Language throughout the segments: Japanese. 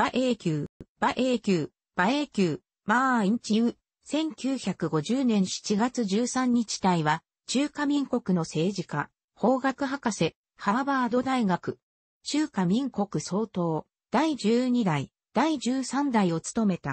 馬英九、馬英九、馬英九、マーインチユ、1950年7月13日隊は、中華民国の政治家、法学博士、ハーバード大学、中華民国総統、第12代、第13代を務めた。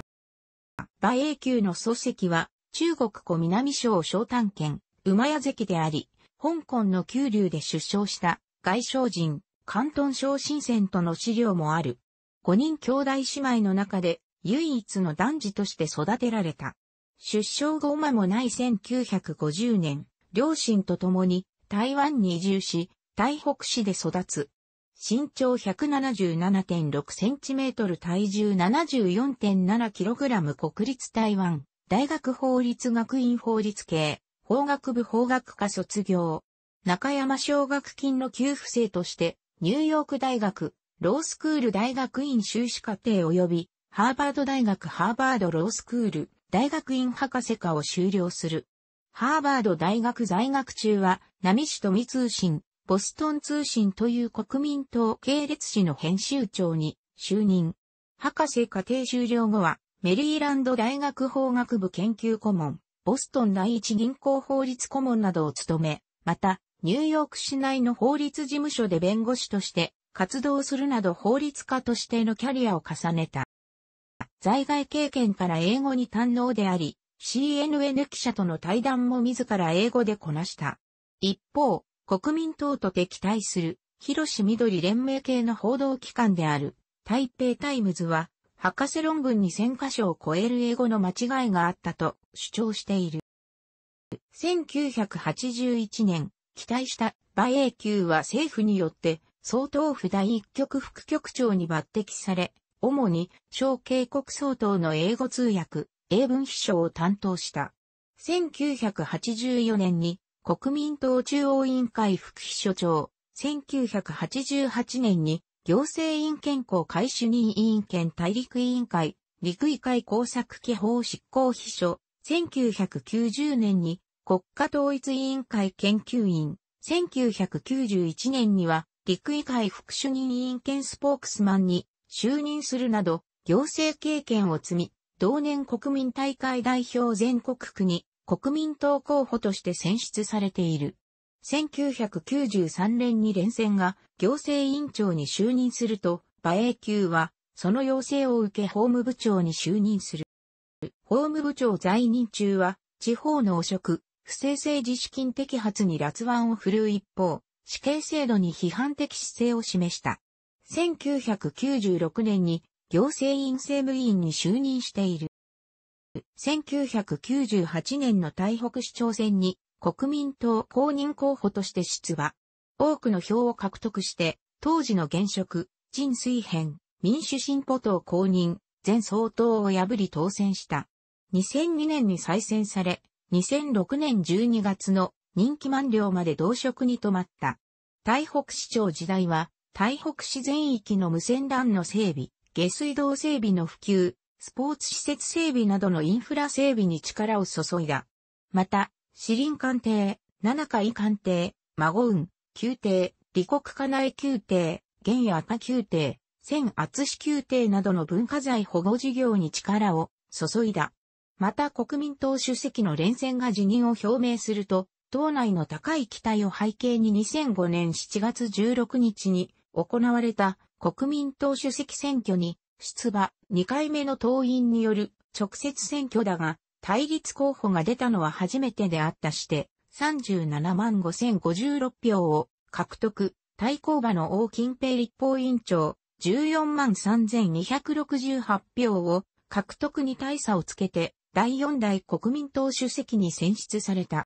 馬英九の祖籍は、中国湖南省小丹県、馬屋関であり、香港の九流で出生した、外省人、関東省新選との資料もある。五人兄弟姉妹の中で唯一の男児として育てられた。出生後間もない1950年、両親と共に台湾に移住し、台北市で育つ。身長177.6センチメートル体重74.7キログラム国立台湾大学法律学院法律系法学部法学科卒業中山奨学金の給付生としてニューヨーク大学ロースクール大学院修士課程及び、ハーバード大学ハーバードロースクール大学院博士課を修了する。ハーバード大学在学中は、波市富通信、ボストン通信という国民党系列誌の編集長に就任。博士課程修了後は、メリーランド大学法学部研究顧問、ボストン第一銀行法律顧問などを務め、また、ニューヨーク市内の法律事務所で弁護士として活動するなど法律家としてのキャリアを重ねた。在外経験から英語に堪能であり、CNN 記者との対談も自ら英語でこなした。一方、国民党と敵対する、広市緑連盟系の報道機関である、台北タイムズは、博士論文に1000箇所を超える英語の間違いがあったと主張している。1981年、期待した馬英級は政府によって総統府第一局副局長に抜擢され、主に小渓谷総統の英語通訳、英文秘書を担当した。1984年に国民党中央委員会副秘書長、1988年に行政院健康会主任委員兼大陸委員会、陸委会工作基法執行秘書、1990年に国家統一委員会研究員、1991年には陸医会副主任委員兼スポークスマンに就任するなど、行政経験を積み、同年国民大会代表全国区に国民党候補として選出されている。1993年に連戦が行政委員長に就任すると、馬英九はその要請を受け法務部長に就任する。法務部長在任中は地方の汚職、不正政治資金摘発に辣腕を振るう一方、死刑制度に批判的姿勢を示した。1996年に行政院政務委員に就任している。1998年の台北市長選に国民党公認候補として出馬。多くの票を獲得して、当時の現職、陳水編、民主進歩党公認、前総統を破り当選した。2002年に再選され、2006年12月の任期満了まで同職に止まった。台北市長時代は、台北市全域の無線 LAN の整備、下水道整備の普及、スポーツ施設整備などのインフラ整備に力を注いだ。また、市林官邸、七海官邸、孫運、宮廷、李国家内宮廷、現野赤宮廷、千厚市宮廷などの文化財保護事業に力を注いだ。また国民党主席の連戦が辞任を表明すると、党内の高い期待を背景に2005年7月16日に行われた国民党主席選挙に出馬2回目の党員による直接選挙だが対立候補が出たのは初めてであったして37万5056票を獲得対抗馬の王近平立法委員長14万3268票を獲得に大差をつけて第4代国民党主席に選出された。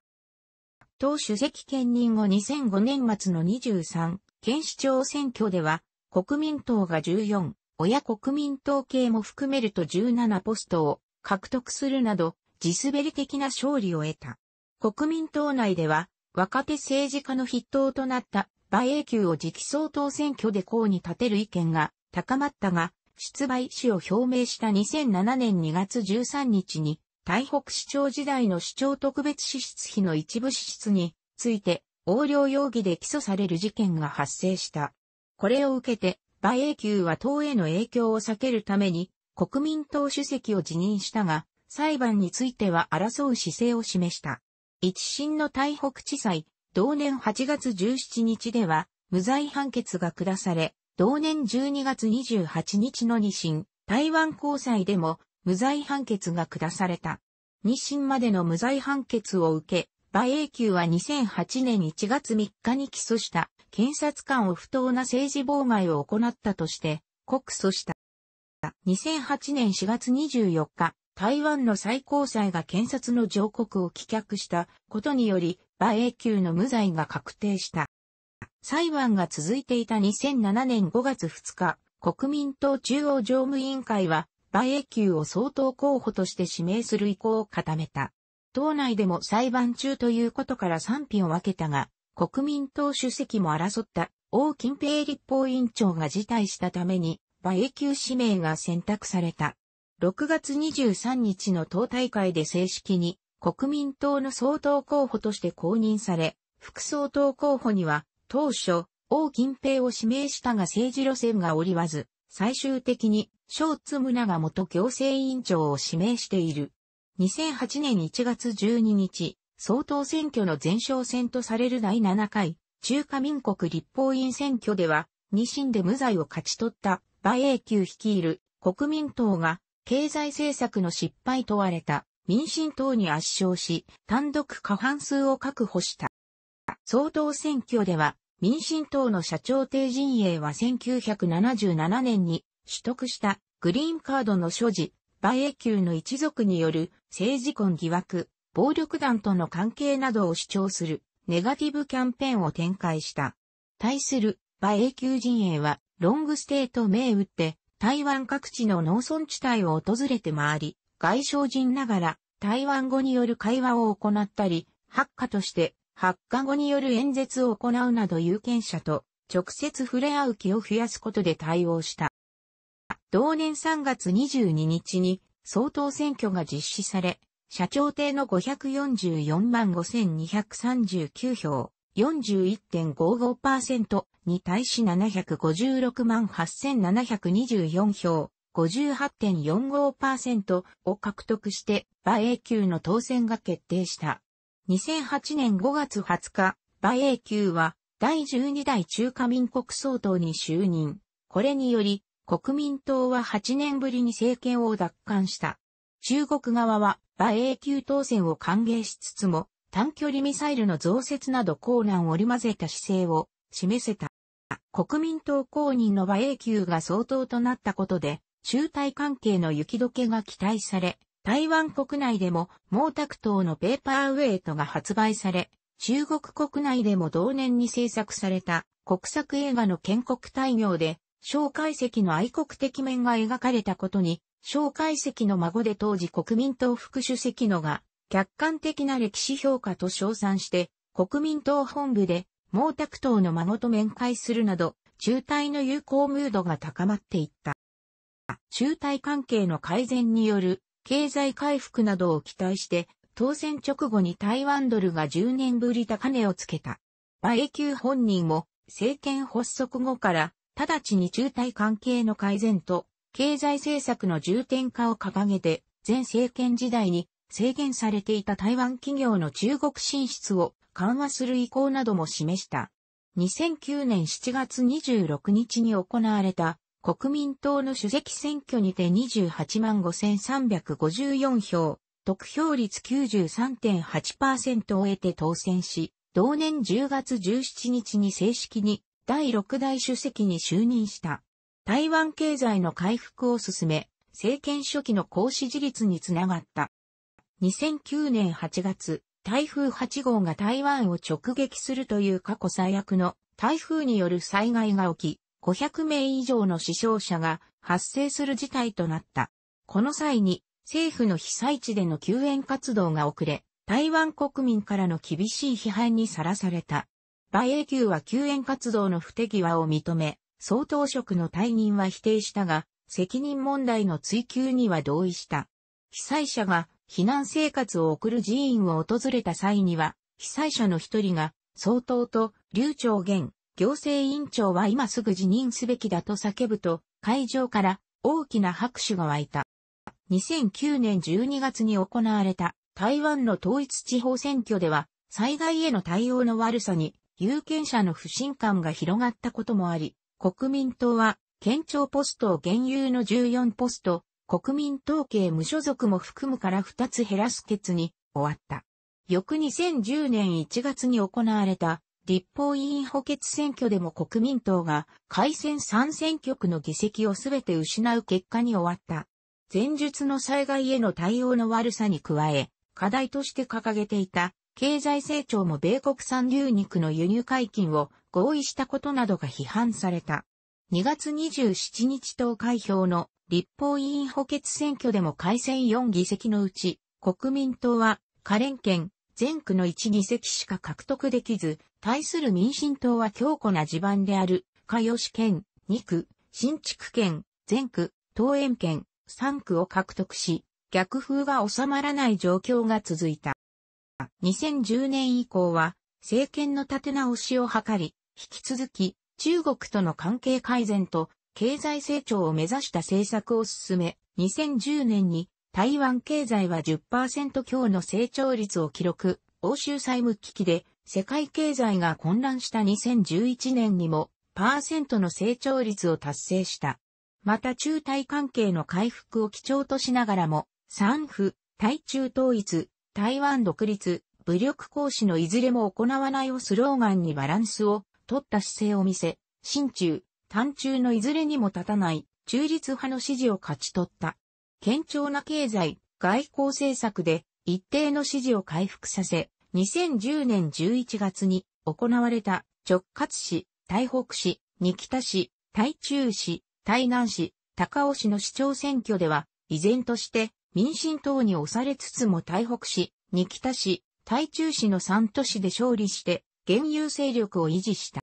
党主席兼任後2005年末の23、県市長選挙では、国民党が14、親国民党系も含めると17ポストを獲得するなど、地滑り的な勝利を得た。国民党内では、若手政治家の筆頭となった馬英九を直相総統選挙で公に立てる意見が高まったが、出馬意思を表明した2007年2月13日に、台北市長時代の市長特別支出費の一部支出について横領容疑で起訴される事件が発生した。これを受けて、馬英九は党への影響を避けるために国民党主席を辞任したが、裁判については争う姿勢を示した。一審の台北地裁、同年8月17日では、無罪判決が下され、同年12月28日の二審、台湾高裁でも無罪判決が下された。二審までの無罪判決を受け、馬英九は2008年1月3日に起訴した検察官を不当な政治妨害を行ったとして告訴した。2008年4月24日、台湾の最高裁が検察の上告を棄却したことにより、馬英九の無罪が確定した。裁判が続いていた2007年5月2日、国民党中央常務委員会は馬英九を総統候補として指名する意向を固めた。党内でも裁判中ということから賛否を分けたが、国民党主席も争った王近平立法委員長が辞退したために、馬英九指名が選択された。6月23日の党大会で正式に国民党の総統候補として公認され、副総統候補には当初、王近平を指名したが政治路線が折りわず、最終的に、小津村が元行政委員長を指名している。2008年1月12日、総統選挙の前哨戦とされる第7回、中華民国立法院選挙では、二審で無罪を勝ち取った馬英九率いる国民党が経済政策の失敗問われた民進党に圧勝し単独過半数を確保した。総統選挙では民進党の社長邸陣営は1977年に取得したグリーンカードの所持、馬英級の一族による政治婚疑惑、暴力団との関係などを主張するネガティブキャンペーンを展開した。対する馬英級陣営はロングステート名打って台湾各地の農村地帯を訪れて回り、外省人ながら台湾語による会話を行ったり、発火として発火後による演説を行うなど有権者と直接触れ合う気を増やすことで対応した。同年3月22日に総統選挙が実施され、社長邸の544万5239票、41.55%に対し756万8724票、58.45%を獲得して、馬英級の当選が決定した。2008年5月20日、馬英九は第12代中華民国総統に就任。これにより、国民党は8年ぶりに政権を奪還した。中国側は馬英九当選を歓迎しつつも、短距離ミサイルの増設など困難を織り交ぜた姿勢を示せた。国民党公認の馬英九が総統となったことで、中台関係の雪解けが期待され、台湾国内でも毛沢東のペーパーウェイトが発売され、中国国内でも同年に制作された国策映画の建国大業で、蒋介石の愛国的面が描かれたことに、蒋介石の孫で当時国民党副主席のが、客観的な歴史評価と称賛して、国民党本部で毛沢東の孫と面会するなど、中退の友好ムードが高まっていった。中退関係の改善による経済回復などを期待して、当選直後に台湾ドルが10年ぶり高値をつけた。馬英九本人も政権発足後から直ちに中台関係の改善と経済政策の重点化を掲げて前政権時代に制限されていた台湾企業の中国進出を緩和する意向なども示した。2009年7月26日に行われた国民党の主席選挙にて28万5354票、得票率93.8%を得て当選し、同年10月17日に正式に第6代主席に就任した。台湾経済の回復を進め、政権初期の高支持率につながった。2009年8月、台風8号が台湾を直撃するという過去最悪の台風による災害が起き、500名以上の死傷者が発生する事態となった。この際に政府の被災地での救援活動が遅れ、台湾国民からの厳しい批判にさらされた。馬英九は救援活動の不手際を認め、総統職の退任は否定したが、責任問題の追及には同意した。被災者が避難生活を送る寺院を訪れた際には、被災者の一人が、総統と劉長元、行政委員長は今すぐ辞任すべきだと叫ぶと、会場から大きな拍手が湧いた。2009年12月に行われた台湾の統一地方選挙では、災害への対応の悪さに有権者の不信感が広がったこともあり、国民党は県庁ポストを現有の14ポスト、国民統計無所属も含むから2つ減らす決に終わった。翌2010年1月に行われた立法委員補欠選挙でも国民党が改選3選挙区の議席をすべて失う結果に終わった。前述の災害への対応の悪さに加え、課題として掲げていた経済成長も米国産牛肉の輸入解禁を合意したことなどが批判された。2月27日投開票の立法委員補欠選挙でも改選4議席のうち、国民党は、カレン県、全区の1議席しか獲得できず、対する民進党は強固な地盤である、加吉県、2区、新築県、全区、東園県、3区を獲得し、逆風が収まらない状況が続いた。2010年以降は、政権の立て直しを図り、引き続き、中国との関係改善と、経済成長を目指した政策を進め、2010年に台湾経済は10%強の成長率を記録、欧州債務危機で世界経済が混乱した2011年にもパーセントの成長率を達成した。また中台関係の回復を基調としながらも、産婦、対中統一、台湾独立、武力行使のいずれも行わないをスローガンにバランスを取った姿勢を見せ、新中、単中のいずれにも立たない中立派の支持を勝ち取った。堅調な経済、外交政策で一定の支持を回復させ、2010年11月に行われた直轄市、台北市、二北市、台中市、台南市、高尾市の市長選挙では、依然として民進党に押されつつも台北市、二北市、台中市の3都市で勝利して、現有勢力を維持した。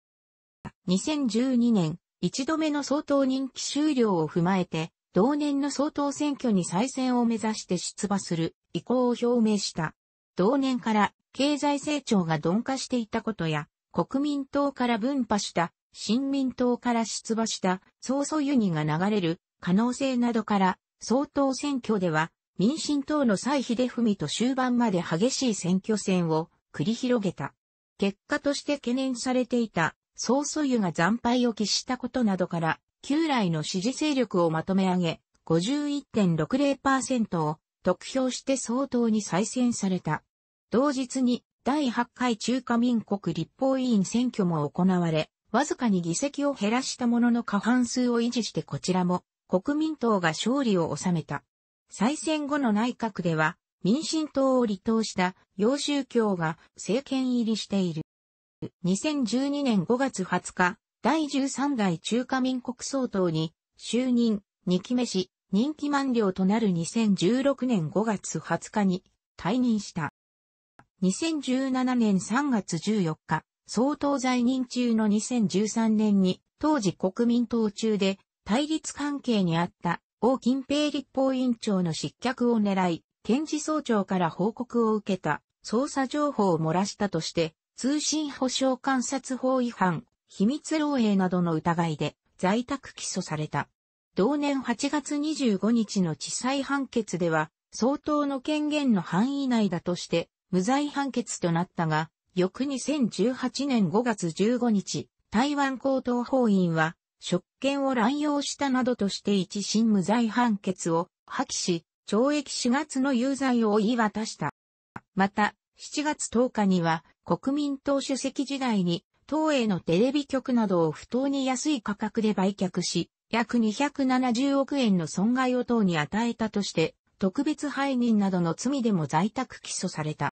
2012年、一度目の総統任期終了を踏まえて、同年の総統選挙に再選を目指して出馬する意向を表明した。同年から経済成長が鈍化していたことや、国民党から分派した新民党から出馬した総操ユニが流れる可能性などから総統選挙では民進党の蔡秀文と終盤まで激しい選挙戦を繰り広げた。結果として懸念されていた総操ユが惨敗を喫したことなどから旧来の支持勢力をまとめ上げ、51.60%を得票して総統に再選された。同日に第8回中華民国立法委員選挙も行われ、わずかに議席を減らしたものの過半数を維持してこちらも国民党が勝利を収めた。再選後の内閣では民進党を離党した洋宗教が政権入りしている。2012年5月20日、第13代中華民国総統に就任、2期目し、任期満了となる2016年5月20日に退任した。2017年3月14日、総統在任中の2013年に、当時国民党中で対立関係にあった王金平立法委員長の失脚を狙い、検事総長から報告を受けた捜査情報を漏らしたとして、通信保障観察法違反秘密漏洩などの疑いで在宅起訴された。同年8月25日の地裁判決では、相当の権限の範囲内だとして、無罪判決となったが、翌2018年5月15日、台湾高等法院は、職権を乱用したなどとして一審無罪判決を破棄し、懲役4月の有罪を言い渡した。また、7月10日には、国民党主席時代に東映のテレビ局などを不当に安い価格で売却し、約270億円の損害を党に与えたとして、特別背任などの罪でも在宅起訴された。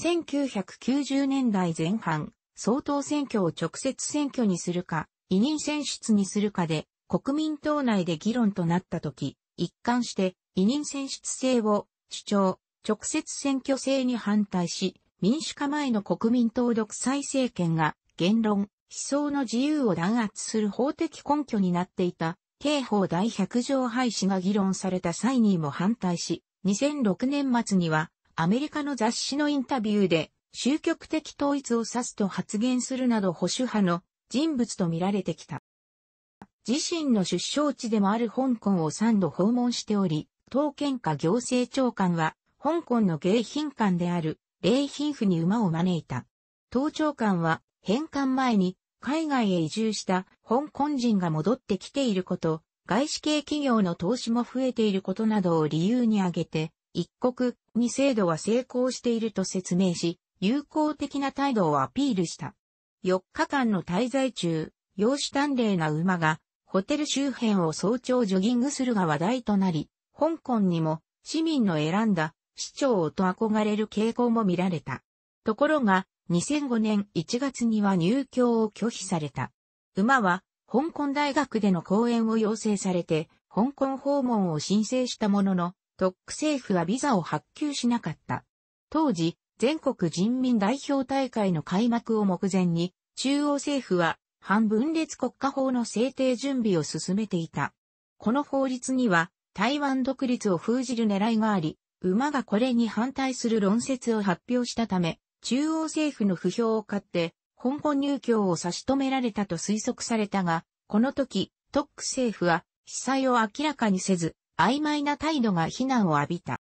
1990年代前半、総統選挙を直接選挙にするか、委任選出にするかで、国民党内で議論となった時、一貫して委任選出制を主張、直接選挙制に反対し、民主化前の国民党独裁政権が言論、思想の自由を弾圧する法的根拠になっていた、刑法第100条廃止が議論された際にも反対し、2006年末にはアメリカの雑誌のインタビューで、終局的統一を指すと発言するなど保守派の人物と見られてきた。自身の出生地でもある香港を3度訪問しており、当県下行政長官は、香港の迎賓館である礼品府に馬を招いた。盗聴官は返還前に海外へ移住した香港人が戻ってきていること、外資系企業の投資も増えていることなどを理由に挙げて、一国二制度は成功していると説明し、友好的な態度をアピールした。4日間の滞在中、養子端麗な馬が、ホテル周辺を早朝ジョギングするが話題となり、香港にも市民の選んだ市長と憧れる傾向も見られた。ところが、2005年1月には入居を拒否された。馬は、香港大学での講演を要請されて、香港訪問を申請したものの、特区政府はビザを発給しなかった。当時、全国人民代表大会の開幕を目前に、中央政府は反分裂国家法の制定準備を進めていた。この法律には台湾独立を封じる狙いがあり、馬がこれに反対する論説を発表したため、中央政府の不評を買って、香港入境を差し止められたと推測されたが、この時、トック政府は、被災を明らかにせず、曖昧な態度が非難を浴びた。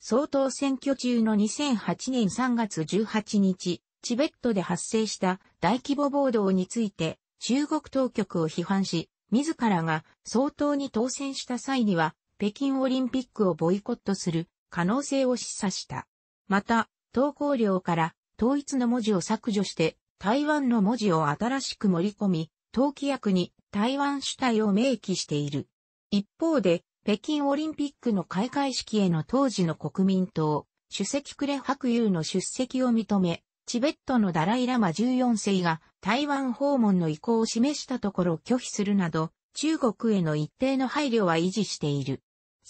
総統選挙中の2008年3月18日、チベットで発生した大規模暴動について中国当局を批判し、自らが総統に当選した際には北京オリンピックをボイコットする可能性を示唆した。また、投稿料から統一の文字を削除して台湾の文字を新しく盛り込み、投機役に台湾主体を明記している。一方で、北京オリンピックの開会式への当時の国民党、主席クレ白友の出席を認め、チベットのダライラマ14世が台湾訪問の意向を示したところ拒否するなど、中国への一定の配慮は維持している。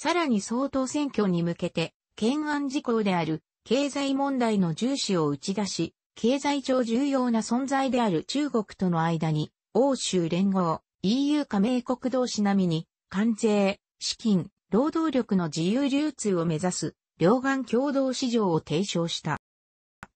さらに総統選挙に向けて、懸案事項である経済問題の重視を打ち出し、経済上重要な存在である中国との間に、欧州連合、EU 加盟国同士並みに、関税、資金、労働力の自由流通を目指す、両岸共同市場を提唱した。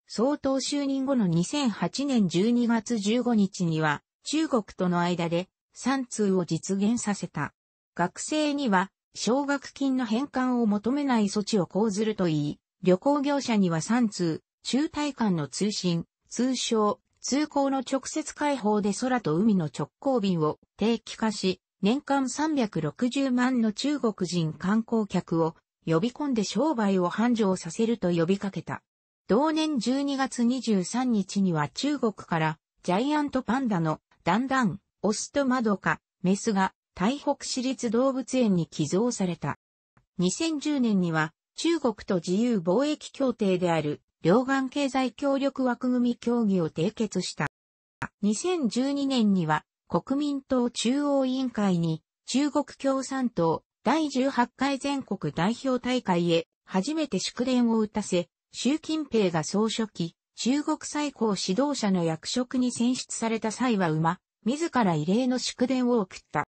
総統就任後の2008年12月15日には、中国との間で、3通を実現させた。学生には、奨学金の返還を求めない措置を講ずるといい、旅行業者には3通、中体間の通信、通称、通行の直接開放で空と海の直行便を定期化し、年間360万の中国人観光客を呼び込んで商売を繁盛させると呼びかけた。同年12月23日には中国からジャイアントパンダのダンダン、オスとマドカ、メスが台北市立動物園に寄贈された。2010年には中国と自由貿易協定である両岸経済協力枠組み協議を締結した。2012年には国民党中央委員会に中国共産党第18回全国代表大会へ初めて祝電を打たせ、習近平が総書記、中国最高指導者の役職に選出された際は馬、自ら異例の祝電を送った。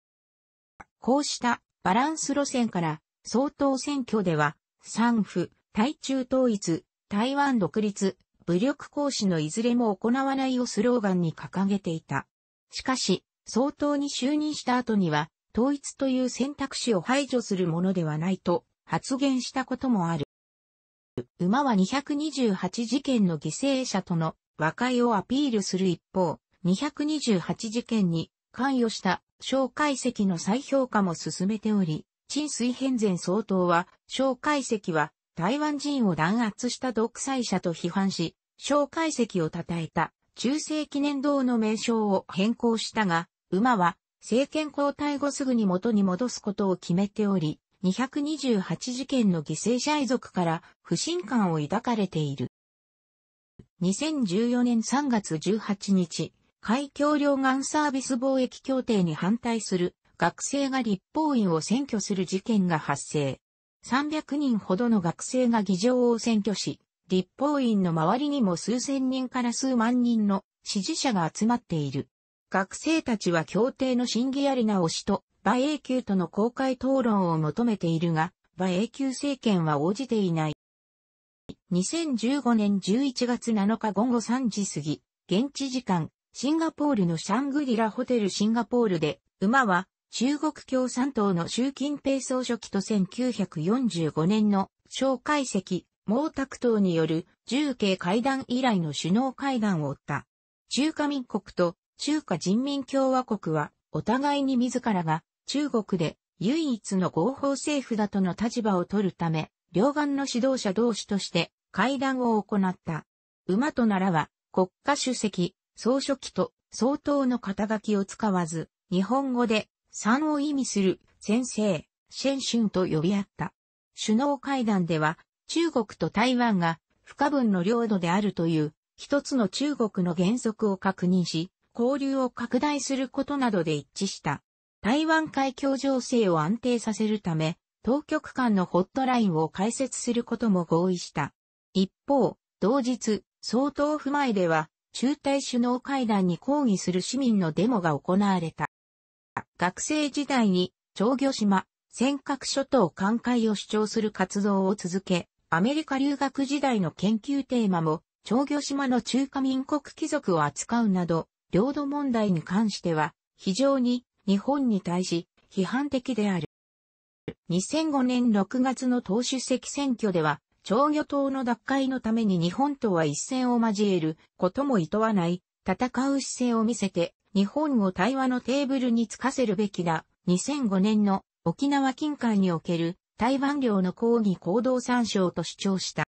こうしたバランス路線から総統選挙では産婦、対中統一、台湾独立、武力行使のいずれも行わないをスローガンに掲げていた。しかし、総統に就任した後には、統一という選択肢を排除するものではないと発言したこともある。馬は228事件の犠牲者との和解をアピールする一方、228事件に関与した小解析の再評価も進めており、陳水変前総統は、小解析は台湾人を弾圧した独裁者と批判し、小解析を称えた中世記念堂の名称を変更したが、馬は政権交代後すぐに元に戻すことを決めており、228事件の犠牲者遺族から不信感を抱かれている。2014年3月18日、海峡両岸サービス貿易協定に反対する学生が立法院を選挙する事件が発生。300人ほどの学生が議場を選挙し、立法院の周りにも数千人から数万人の支持者が集まっている。学生たちは協定の審議やり直しと、馬英九との公開討論を求めているが、馬英九政権は応じていない。2015年11月7日午後3時過ぎ、現地時間シンガポールのシャングリラホテルシンガポールで、馬は中国共産党の習近平総書記と1945年の小解石、毛沢東による重慶会談以来の首脳会談を追った。中華民国と中華人民共和国はお互いに自らが中国で唯一の合法政府だとの立場を取るため、両岸の指導者同士として会談を行った。馬とならは国家主席、総書記と相当の肩書きを使わず、日本語で三を意味する先生、シェンシュンと呼び合った。首脳会談では、中国と台湾が不可分の領土であるという一つの中国の原則を確認し、交流を拡大することなどで一致した。台湾海峡情勢を安定させるため、当局間のホットラインを開設することも合意した。一方、同日、総統府前では、中台首脳会談に抗議する市民のデモが行われた。学生時代に、長魚島、尖閣諸島寛解を主張する活動を続け、アメリカ留学時代の研究テーマも、長魚島の中華民国貴族を扱うなど、領土問題に関しては、非常に日本に対し批判的である。2005年6月の党主席選挙では、長魚島の奪回のために日本とは一戦を交えることも厭わない戦う姿勢を見せて日本を対話のテーブルにつかせるべきだ。2005年の沖縄近海における台湾領の抗議行動参照と主張した。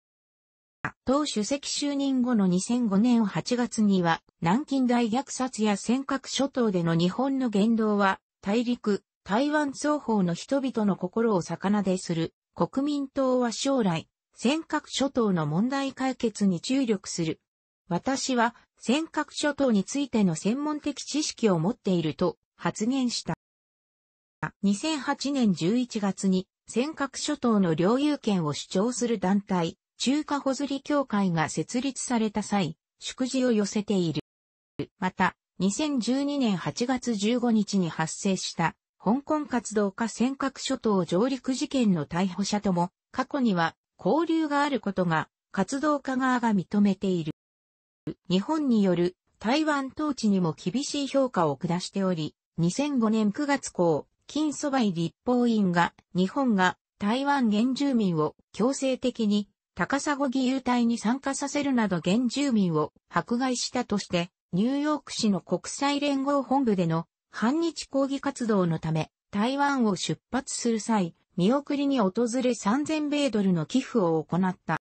党主席就任後の2005年8月には南京大虐殺や尖閣諸島での日本の言動は大陸、台湾双方の人々の心を逆なでする国民党は将来尖閣諸島の問題解決に注力する。私は尖閣諸島についての専門的知識を持っていると発言した。2008年11月に尖閣諸島の領有権を主張する団体、中華保釣り協会が設立された際、祝辞を寄せている。また、2012年8月15日に発生した香港活動家尖閣諸島上陸事件の逮捕者とも過去には交流があることが活動家側が認めている。日本による台湾統治にも厳しい評価を下しており、2005年9月後、金蘇梅立法院が日本が台湾原住民を強制的に高砂義勇隊に参加させるなど原住民を迫害したとして、ニューヨーク市の国際連合本部での反日抗議活動のため台湾を出発する際、見送りに訪れ3000米ドルの寄付を行った。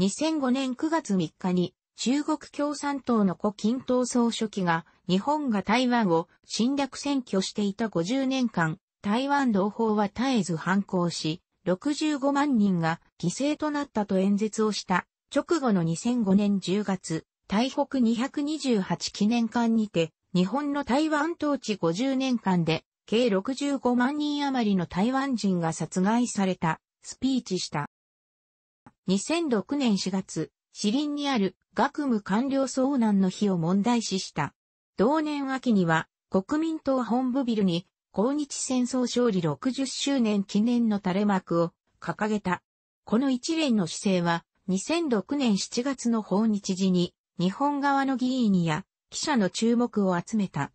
2005年9月3日に中国共産党の胡錦涛総書記が日本が台湾を侵略占拠していた50年間、台湾同胞は絶えず反抗し、65万人が犠牲となったと演説をした直後の2005年10月、台北228記念館にて日本の台湾統治50年間で計65万人余りの台湾人が殺害された、スピーチした。2006年4月、市林にある学務官僚遭難の日を問題視した。同年秋には、国民党本部ビルに、抗日戦争勝利60周年記念の垂れ幕を掲げた。この一連の姿勢は、2006年7月の訪日時に、日本側の議員や記者の注目を集めた。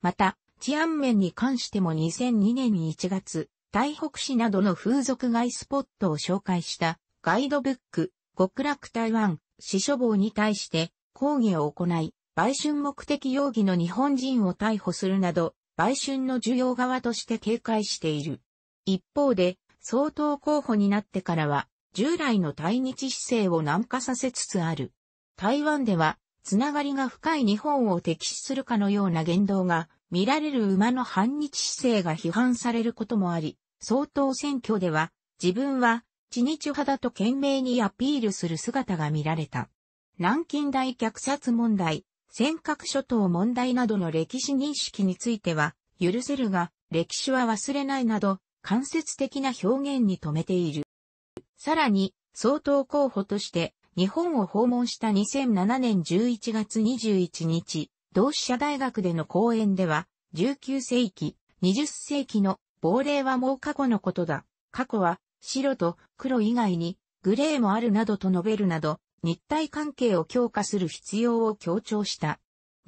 また、治安面に関しても2002年1月、台北市などの風俗街スポットを紹介したガイドブック、極楽台湾、死処房に対して抗議を行い、売春目的容疑の日本人を逮捕するなど、売春の需要側として警戒している。一方で、総統候補になってからは、従来の対日姿勢を軟化させつつある。台湾では、つながりが深い日本を敵視するかのような言動が見られる馬の反日姿勢が批判されることもあり、総統選挙では自分は地日派だと懸命にアピールする姿が見られた。南京大虐殺問題、尖閣諸島問題などの歴史認識については、許せるが、歴史は忘れないなど、間接的な表現に留めている。さらに、総統候補として、日本を訪問した2007年11月21日、同志社大学での講演では、19世紀、20世紀の亡霊はもう過去のことだ。過去は白と黒以外にグレーもあるなどと述べるなど、日体関係を強化する必要を強調した。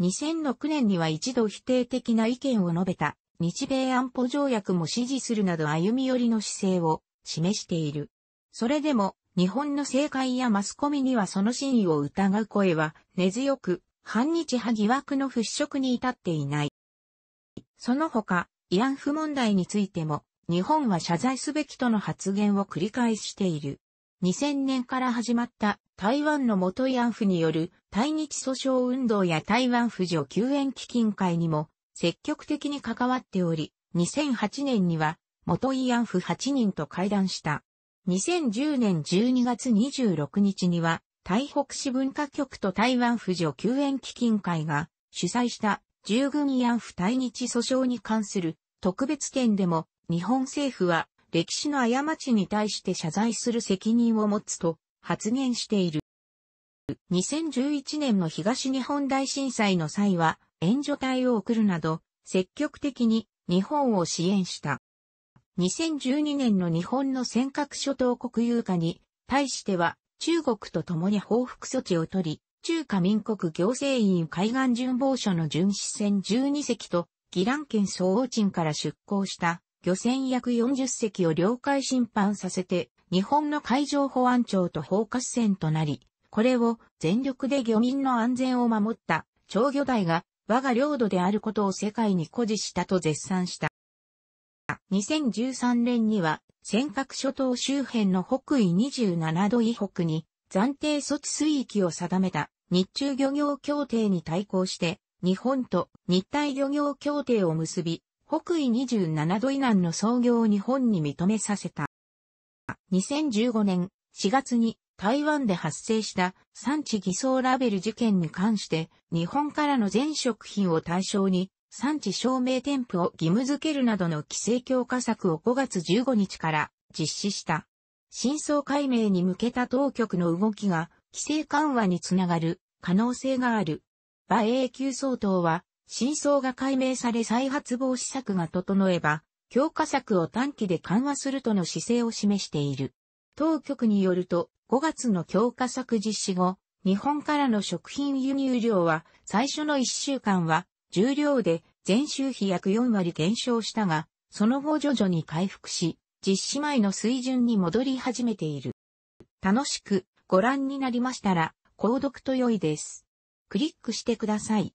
2006年には一度否定的な意見を述べた日米安保条約も支持するなど歩み寄りの姿勢を示している。それでも日本の政界やマスコミにはその真意を疑う声は根強く反日派疑惑の払拭に至っていない。その他、慰安婦問題についても、日本は謝罪すべきとの発言を繰り返している。2000年から始まった台湾の元慰安婦による対日訴訟運動や台湾扶助救援基金会にも積極的に関わっており、2008年には元慰安婦8人と会談した。2010年12月26日には台北市文化局と台湾婦女救援基金会が主催した従軍慰安婦対日訴訟に関する特別展でも日本政府は歴史の過ちに対して謝罪する責任を持つと発言している。2011年の東日本大震災の際は援助隊を送るなど積極的に日本を支援した。2012年の日本の尖閣諸島国有化に対しては中国と共に報復措置を取り、中華民国行政院海岸巡防署の巡視船12隻と、ギラン県総王鎮から出港した漁船約40隻を領海侵犯させて、日本の海上保安庁と包括船となり、これを全力で漁民の安全を守った、長魚台が我が領土であることを世界に誇示したと絶賛した。2013年には、尖閣諸島周辺の北緯27度以北に暫定措置水域を定めた日中漁業協定に対抗して、日本と日体漁業協定を結び、北緯27度以南の操業を日本に認めさせた。2015年4月に台湾で発生した産地偽装ラベル事件に関して、日本からの全食品を対象に産地証明添付を義務付けるなどの規制強化策を5月15日から実施した。真相解明に向けた当局の動きが規制緩和につながる可能性がある。馬英九総統は真相が解明され再発防止策が整えば強化策を短期で緩和するとの姿勢を示している。当局によると5月の強化策実施後、日本からの食品輸入量は最初の1週間は重量で前週比約4割減少したが、その後徐々に回復し、実施前の水準に戻り始めている。楽しくご覧になりましたら、購読と良いです。クリックしてください。